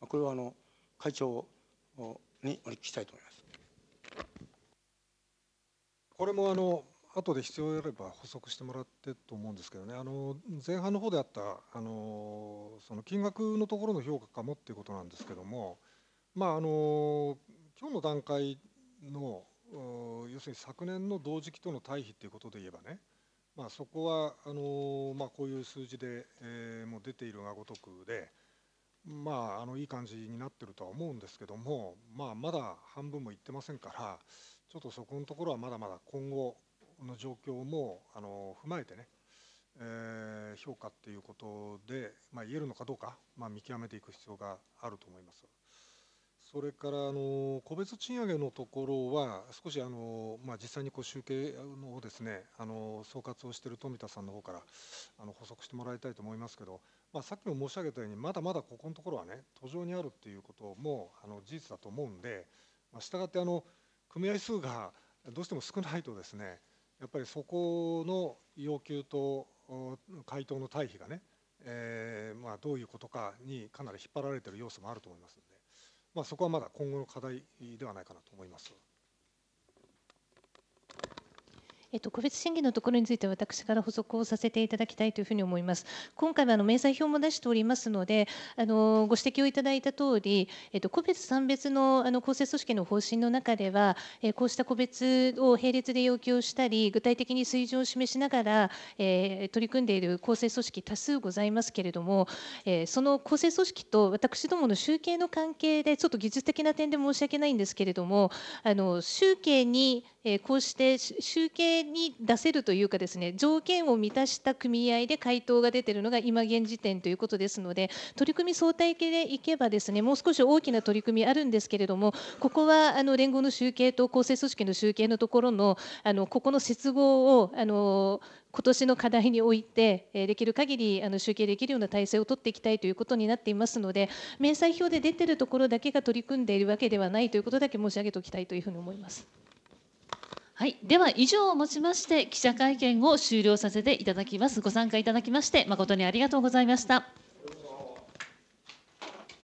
まあ、これはあの会長にお聞きしたいと思います。これもあの後で必要であれば補足してもらってと思うんですけどねあの前半の方であったあのその金額のところの評価かもっていうことなんですけどもまああの今日の段階の要するに昨年の同時期との対比ということで言えばね、まあ、そこはあの、まあ、こういう数字で、えー、もう出ているがごとくで、まあ、あのいい感じになってるとは思うんですけども、まあ、まだ半分もいってませんからちょっとそこのところはまだまだ今後の状況もあの踏まえてね、えー、評価っていうことで、まあ、言えるのかどうか、まあ、見極めていく必要があると思います。それからあの個別賃上げのところは、少しあの、まあ、実際にこう集計をです、ね、あの総括をしている富田さんの方からあの補足してもらいたいと思いますけど、まあ、さっきも申し上げたように、まだまだここのところはね、途上にあるっていうこともあの事実だと思うんで、まあ、したがってあの組合数がどうしても少ないとですね、やっぱりそこの要求と回答の対比がね、えーまあ、どういうことかにかなり引っ張られている要素もあると思います。まあ、そこはまだ今後の課題ではないかなと思います。えっと、個別審議のところについて私から補足をさせていただきたいというふうに思います。今回はあの明細表も出しておりますので、あのご指摘をいただいた通り、えっと、個別産別のあの構成組織の方針の中では、えこうした個別を並列で要求したり、具体的に水準を示しながら、え取り組んでいる構成組織多数ございますけれども、えその構成組織と私どもの集計の関係で、ちょっと技術的な点で申し訳ないんですけれども、あの集計にえこうして集計に出せるというかですね条件を満たした組合で回答が出ているのが今現時点ということですので取り組み相対系でいけばですねもう少し大きな取り組みあるんですけれどもここはあの連合の集計と構成組織の集計のところのあのここの接合をあの今年の課題において、えできる限りあの集計できるような体制を取っていきたいということになっていますので、明細表で出ているところだけが取り組んでいるわけではないということだけ申し上げておきたいというふうに思います。はい、では以上をもちまして記者会見を終了させていただきます。ご参加いただきまして誠にありがとうございました。